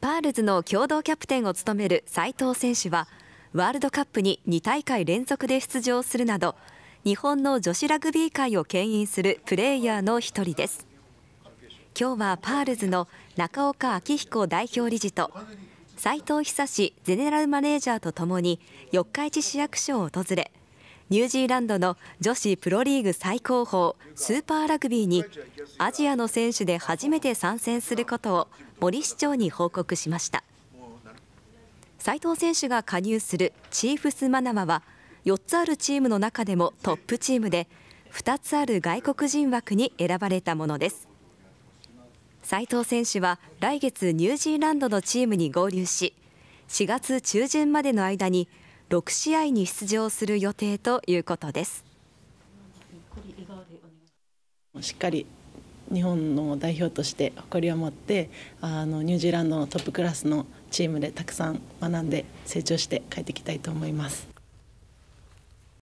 パールズの共同キャプテンを務める斉藤選手はワールドカップに2大会連続で出場するなど日本の女子ラグビー界を牽引するプレーヤーの一人です今日はパールズの中岡昭彦代表理事と斉藤久志ゼネラルマネージャーとともに四日市市役所を訪れニュージーランドの女子プロリーグ最高峰スーパーラグビーにアジアの選手で初めて参戦することを森市長に報告しました斉藤選手が加入するチーフスマナマは4つあるチームの中でもトップチームで2つある外国人枠に選ばれたものです斉藤選手は来月ニュージーランドのチームに合流し4月中旬までの間に6試合に出場する予定ということですしっかり日本の代表として誇りを持ってあのニュージーランドのトップクラスのチームでたくさん学んで成長して帰っていきたいと思います。